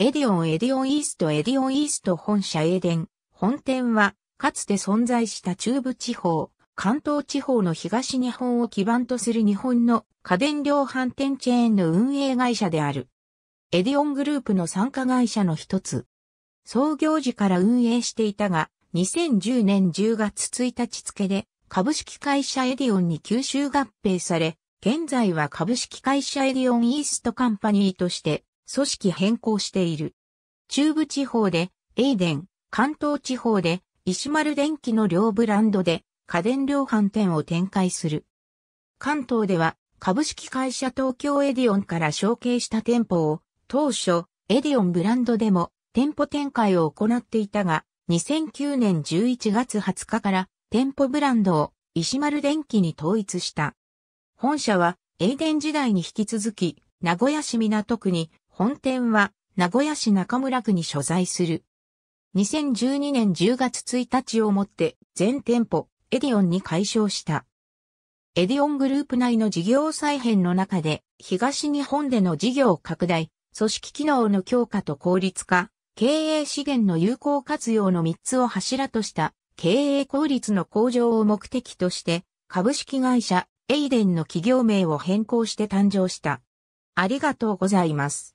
エディオンエディオンイーストエディオンイースト本社エデン、本店は、かつて存在した中部地方、関東地方の東日本を基盤とする日本の家電量販店チェーンの運営会社である。エディオングループの参加会社の一つ。創業時から運営していたが、2010年10月1日付で株式会社エディオンに吸収合併され、現在は株式会社エディオンイーストカンパニーとして組織変更している。中部地方で、エイデン、関東地方で、石丸電機の両ブランドで、家電量販店を展開する。関東では、株式会社東京エディオンから承継した店舗を、当初、エディオンブランドでも店舗展開を行っていたが、2009年11月20日から店舗ブランドを石丸電機に統一した。本社は、エイデン時代に引き続き、名古屋市港区に本店は名古屋市中村区に所在する。2012年10月1日をもって全店舗エディオンに解消した。エディオングループ内の事業再編の中で東日本での事業拡大、組織機能の強化と効率化、経営資源の有効活用の3つを柱とした経営効率の向上を目的として株式会社エイデンの企業名を変更して誕生した。ありがとうございます。